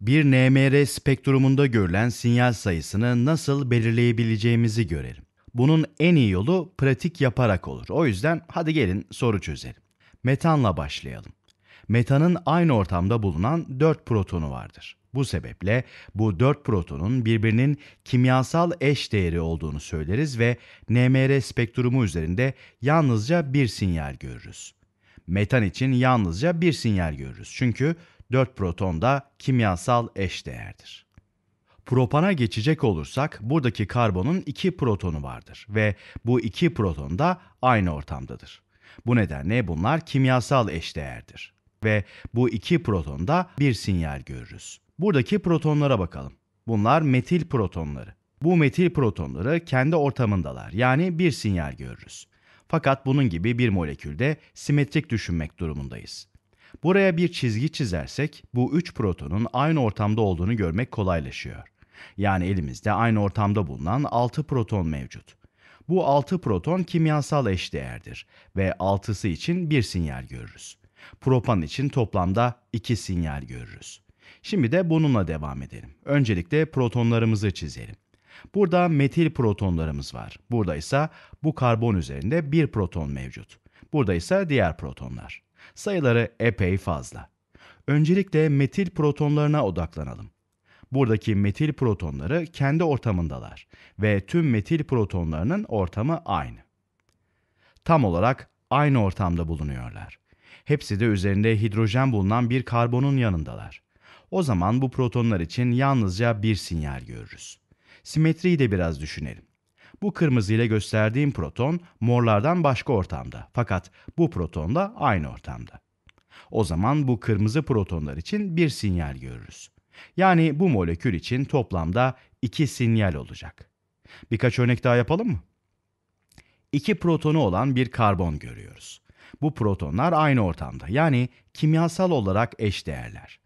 Bir NMR spektrumunda görülen sinyal sayısını nasıl belirleyebileceğimizi görelim. Bunun en iyi yolu pratik yaparak olur. O yüzden hadi gelin soru çözelim. Metanla başlayalım. Metanın aynı ortamda bulunan 4 protonu vardır. Bu sebeple bu 4 protonun birbirinin kimyasal eş değeri olduğunu söyleriz ve NMR spektrumu üzerinde yalnızca bir sinyal görürüz. Metan için yalnızca bir sinyal görürüz. Çünkü 4 proton da kimyasal eşdeğerdir. Propana geçecek olursak buradaki karbonun 2 protonu vardır ve bu 2 proton da aynı ortamdadır. Bu nedenle bunlar kimyasal eşdeğerdir ve bu iki da bir sinyal görürüz. Buradaki protonlara bakalım. Bunlar metil protonları. Bu metil protonları kendi ortamındalar yani bir sinyal görürüz. Fakat bunun gibi bir molekülde simetrik düşünmek durumundayız. Buraya bir çizgi çizersek bu üç protonun aynı ortamda olduğunu görmek kolaylaşıyor. Yani elimizde aynı ortamda bulunan 6 proton mevcut. Bu 6 proton kimyasal eşdeğerdir ve 6'sı için bir sinyal görürüz. Propan için toplamda 2 sinyal görürüz. Şimdi de bununla devam edelim. Öncelikle protonlarımızı çizelim. Burada metil protonlarımız var. Burada ise bu karbon üzerinde bir proton mevcut. Burada ise diğer protonlar sayıları epey fazla. Öncelikle metil protonlarına odaklanalım. Buradaki metil protonları kendi ortamındalar ve tüm metil protonlarının ortamı aynı. Tam olarak aynı ortamda bulunuyorlar. Hepsi de üzerinde hidrojen bulunan bir karbonun yanındalar. O zaman bu protonlar için yalnızca bir sinyal görürüz. Simetriyi de biraz düşünelim. Bu kırmızıyla gösterdiğim proton morlardan başka ortamda fakat bu proton da aynı ortamda. O zaman bu kırmızı protonlar için bir sinyal görürüz. Yani bu molekül için toplamda iki sinyal olacak. Birkaç örnek daha yapalım mı? İki protonu olan bir karbon görüyoruz. Bu protonlar aynı ortamda yani kimyasal olarak eş değerler.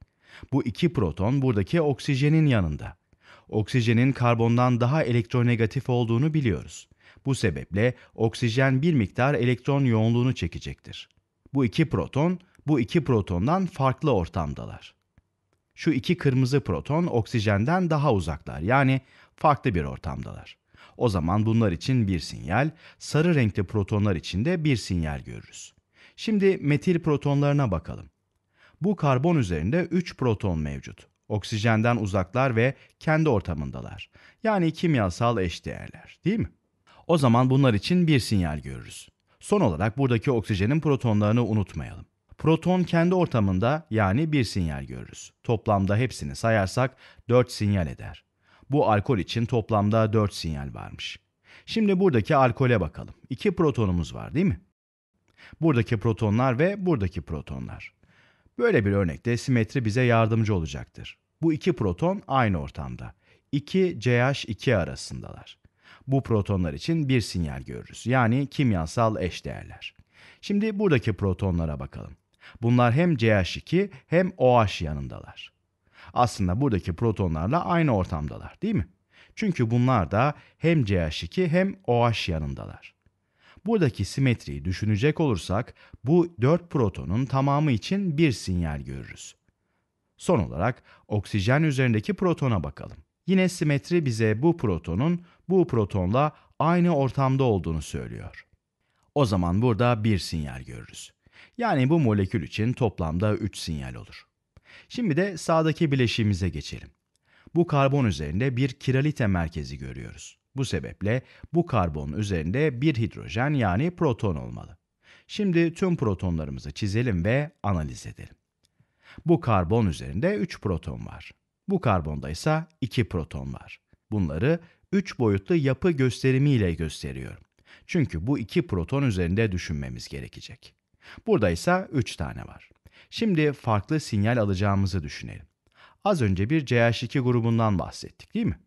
Bu iki proton buradaki oksijenin yanında oksijenin karbondan daha elektronegatif olduğunu biliyoruz. Bu sebeple oksijen bir miktar elektron yoğunluğunu çekecektir. Bu iki proton, bu iki protondan farklı ortamdalar. Şu iki kırmızı proton oksijenden daha uzaklar yani farklı bir ortamdalar. O zaman bunlar için bir sinyal, sarı renkli protonlar için de bir sinyal görürüz. Şimdi metil protonlarına bakalım. Bu karbon üzerinde 3 proton mevcut oksijenden uzaklar ve kendi ortamındalar. Yani kimyasal eşdeğerler değil mi? O zaman bunlar için bir sinyal görürüz. Son olarak buradaki oksijenin protonlarını unutmayalım. Proton kendi ortamında yani bir sinyal görürüz. Toplamda hepsini sayarsak 4 sinyal eder. Bu alkol için toplamda 4 sinyal varmış. Şimdi buradaki alkole bakalım. 2 protonumuz var değil mi? Buradaki protonlar ve buradaki protonlar. Böyle bir örnekte simetri bize yardımcı olacaktır. Bu iki proton aynı ortamda. 2CH2 arasındalar. Bu protonlar için bir sinyal görürüz. Yani kimyasal eş değerler. Şimdi buradaki protonlara bakalım. Bunlar hem CH2 hem OH yanındalar. Aslında buradaki protonlarla aynı ortamdalar değil mi? Çünkü bunlar da hem CH2 hem OH yanındalar. Buradaki simetriyi düşünecek olursak bu 4 protonun tamamı için bir sinyal görürüz. Son olarak oksijen üzerindeki protona bakalım. Yine simetri bize bu protonun bu protonla aynı ortamda olduğunu söylüyor. O zaman burada bir sinyal görürüz. Yani bu molekül için toplamda 3 sinyal olur. Şimdi de sağdaki bileşiğimize geçelim. Bu karbon üzerinde bir kiralite merkezi görüyoruz. Bu sebeple bu karbon üzerinde bir hidrojen yani proton olmalı. Şimdi tüm protonlarımızı çizelim ve analiz edelim. Bu karbon üzerinde 3 proton var. Bu karbonda ise 2 proton var. Bunları 3 boyutlu yapı gösterimiyle gösteriyorum. Çünkü bu 2 proton üzerinde düşünmemiz gerekecek. Burada ise 3 tane var. Şimdi farklı sinyal alacağımızı düşünelim. Az önce bir CH2 grubundan bahsettik değil mi?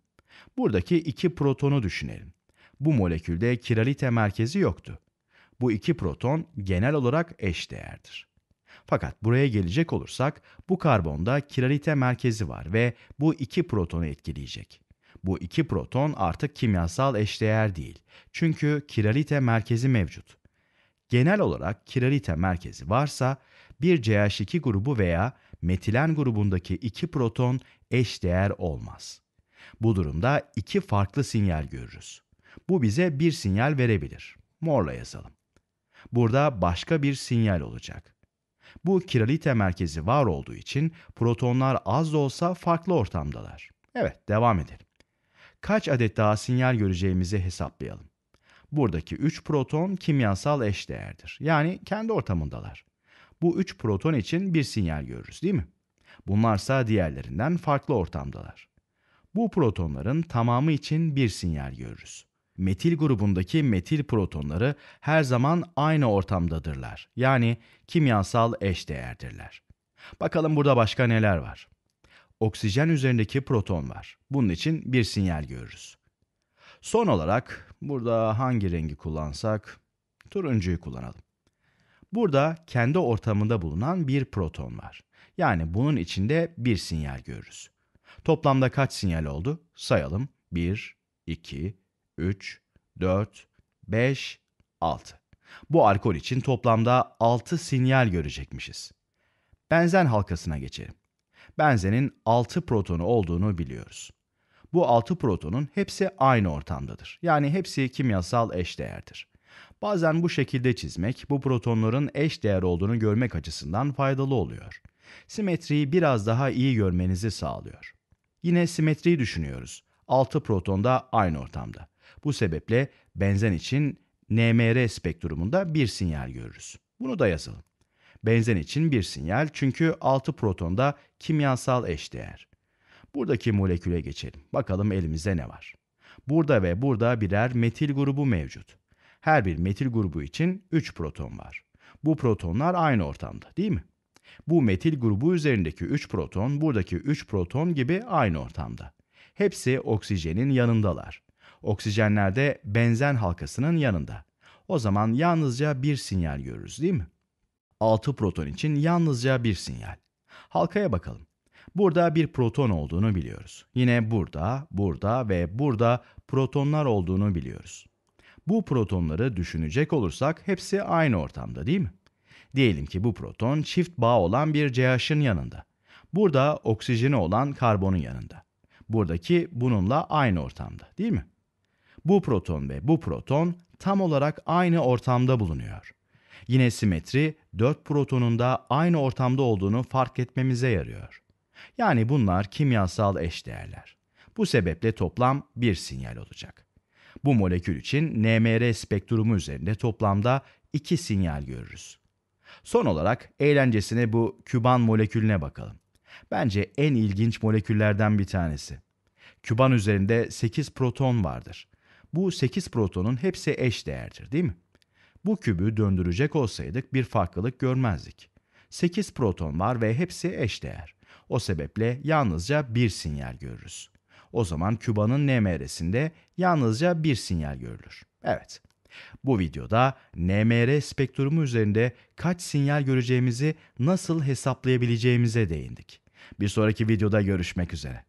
Buradaki iki protonu düşünelim. Bu molekülde kiralite merkezi yoktu. Bu iki proton genel olarak eş değerdir. Fakat buraya gelecek olursak bu karbonda kiralite merkezi var ve bu iki protonu etkileyecek. Bu iki proton artık kimyasal eşdeğer değil. Çünkü kiralite merkezi mevcut. Genel olarak kiralite merkezi varsa bir CH2 grubu veya metilen grubundaki iki proton eşdeğer olmaz. Bu durumda iki farklı sinyal görürüz. Bu bize bir sinyal verebilir. Morla yazalım. Burada başka bir sinyal olacak. Bu kiralite merkezi var olduğu için protonlar az da olsa farklı ortamdalar. Evet, devam edelim. Kaç adet daha sinyal göreceğimizi hesaplayalım. Buradaki 3 proton kimyasal eşdeğerdir. Yani kendi ortamındalar. Bu 3 proton için bir sinyal görürüz değil mi? Bunlarsa diğerlerinden farklı ortamdalar. Bu protonların tamamı için bir sinyal görürüz. Metil grubundaki metil protonları her zaman aynı ortamdadırlar. Yani kimyasal eşdeğerdirler. Bakalım burada başka neler var? Oksijen üzerindeki proton var. Bunun için bir sinyal görürüz. Son olarak burada hangi rengi kullansak? Turuncuyu kullanalım. Burada kendi ortamında bulunan bir proton var. Yani bunun içinde bir sinyal görürüz. Toplamda kaç sinyal oldu? Sayalım. 1, 2, 3, 4, 5, 6. Bu alkol için toplamda 6 sinyal görecekmişiz. Benzen halkasına geçelim. Benzenin 6 protonu olduğunu biliyoruz. Bu 6 protonun hepsi aynı ortamdadır. Yani hepsi kimyasal eşdeğerdir. Bazen bu şekilde çizmek bu protonların eş değer olduğunu görmek açısından faydalı oluyor. Simetriyi biraz daha iyi görmenizi sağlıyor. Yine simetriyi düşünüyoruz. 6 proton da aynı ortamda. Bu sebeple benzen için NMR spektrumunda bir sinyal görürüz. Bunu da yazalım. Benzen için bir sinyal çünkü 6 da kimyasal eşdeğer. Buradaki moleküle geçelim. Bakalım elimizde ne var. Burada ve burada birer metil grubu mevcut. Her bir metil grubu için 3 proton var. Bu protonlar aynı ortamda değil mi? Bu metil grubu üzerindeki 3 proton buradaki 3 proton gibi aynı ortamda. Hepsi oksijenin yanındalar. Oksijenler de benzen halkasının yanında. O zaman yalnızca bir sinyal görürüz değil mi? 6 proton için yalnızca bir sinyal. Halkaya bakalım. Burada bir proton olduğunu biliyoruz. Yine burada, burada ve burada protonlar olduğunu biliyoruz. Bu protonları düşünecek olursak hepsi aynı ortamda değil mi? Diyelim ki bu proton çift bağ olan bir CH'ın yanında. Burada oksijeni olan karbonun yanında. Buradaki bununla aynı ortamda değil mi? Bu proton ve bu proton tam olarak aynı ortamda bulunuyor. Yine simetri 4 protonun da aynı ortamda olduğunu fark etmemize yarıyor. Yani bunlar kimyasal eşdeğerler. Bu sebeple toplam bir sinyal olacak. Bu molekül için NMR spektrumu üzerinde toplamda iki sinyal görürüz. Son olarak eğlencesine bu küban molekülüne bakalım. Bence en ilginç moleküllerden bir tanesi. Küban üzerinde 8 proton vardır. Bu 8 protonun hepsi eş değerdir değil mi? Bu kübü döndürecek olsaydık bir farklılık görmezdik. 8 proton var ve hepsi eş değer. O sebeple yalnızca bir sinyal görürüz. O zaman kübanın NMR'sinde yalnızca bir sinyal görülür. Evet, bu videoda NMR spektrumu üzerinde kaç sinyal göreceğimizi nasıl hesaplayabileceğimize değindik. Bir sonraki videoda görüşmek üzere.